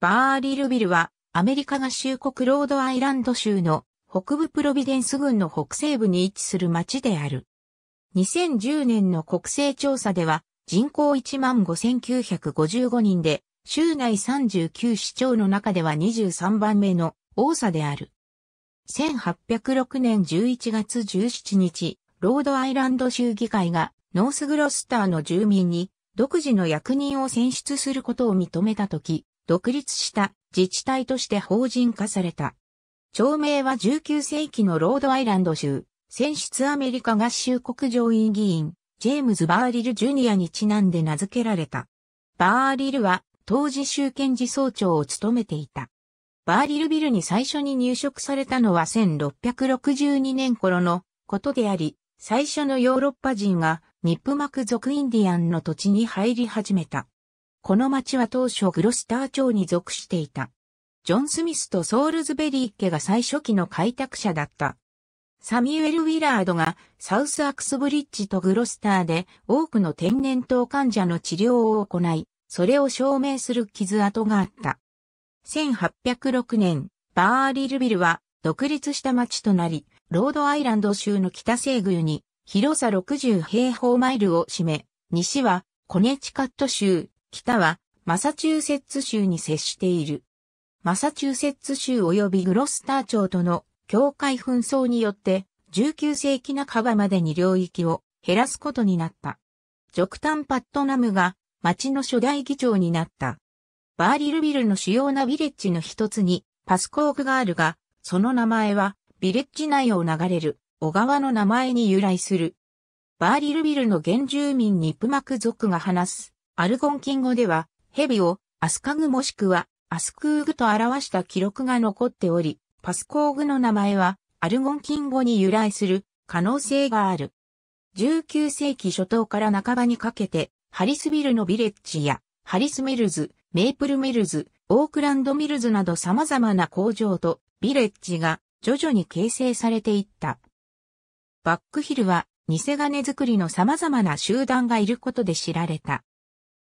バーリルビルは、アメリカ合衆国ロードアイランド州の北部プロビデンス郡の北西部に位置する町である。2010年の国勢調査では、人口15,955人で、州内39市町の中では23番目の多さである。1806年11月17日、ロードアイランド州議会がノースグロスターの住民に独自の役人を選出することを認めたとき、独立した自治体として法人化された。町名は19世紀のロードアイランド州、選出アメリカ合衆国上院議員、ジェームズ・バーリル・ジュニアにちなんで名付けられた。バーリルは当時州検事総長を務めていた。バーリルビルに最初に入植されたのは1662年頃のことであり、最初のヨーロッパ人がニップマク族インディアンの土地に入り始めた。この町は当初グロスター町に属していた。ジョン・スミスとソールズベリー家が最初期の開拓者だった。サミュエル・ウィラードがサウスアクスブリッジとグロスターで多くの天然痘患者の治療を行い、それを証明する傷跡があった。1806年、バーリルビルは独立した町となり、ロードアイランド州の北西宮に広さ60平方マイルを占め、西はコネチカット州、北はマサチューセッツ州に接している。マサチューセッツ州及びグロスター町との境界紛争によって19世紀半ばまでに領域を減らすことになった。ジョクタン・パットナムが町の初代議長になった。バーリルビルの主要なビレッジの一つにパスコークがあるが、その名前はビレッジ内を流れる小川の名前に由来する。バーリルビルの原住民にプマク族が話すアルゴンキン語では、蛇をアスカグもしくはアスクーグと表した記録が残っており、パスコーグの名前はアルゴンキン語に由来する可能性がある。19世紀初頭から半ばにかけて、ハリスビルのビレッジや、ハリスミルズ、メイプルミルズ、オークランドミルズなど様々な工場とビレッジが徐々に形成されていった。バックヒルは偽金作りの様々な集団がいることで知られた。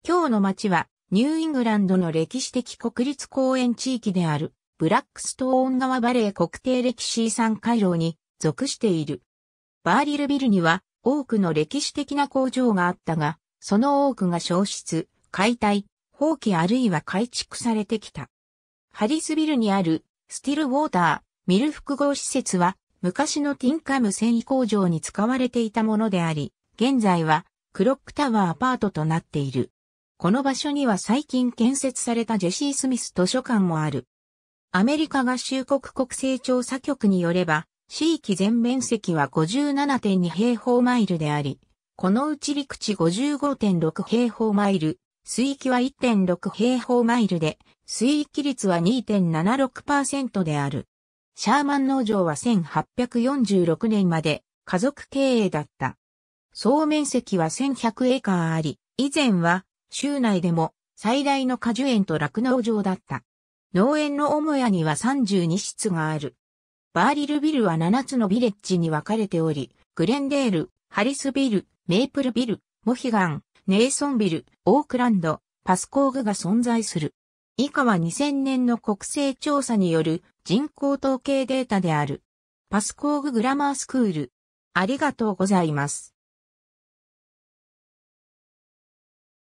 今日の町は、ニューイングランドの歴史的国立公園地域である、ブラックストーン川バレー国定歴史遺産回廊に属している。バーリルビルには多くの歴史的な工場があったが、その多くが消失、解体、放棄あるいは改築されてきた。ハリスビルにあるスティルウォーター、ミル複合施設は昔のティンカム繊維工場に使われていたものであり、現在はクロックタワーアパートとなっている。この場所には最近建設されたジェシー・スミス図書館もある。アメリカ合衆国国勢調査局によれば、地域全面積は57.2平方マイルであり、このうち陸地55.6平方マイル、水域は1.6平方マイルで、水域率は2.76%である。シャーマン農場は1846年まで家族経営だった。総面積は1100エーカーあり、以前は州内でも最大の果樹園と酪農場だった。農園の母屋には32室がある。バーリルビルは7つのビレッジに分かれており、グレンデール、ハリスビル、メイプルビル、モヒガン、ネイソンビル、オークランド、パスコーグが存在する。以下は2000年の国勢調査による人口統計データである。パスコーググラマースクール。ありがとうございます。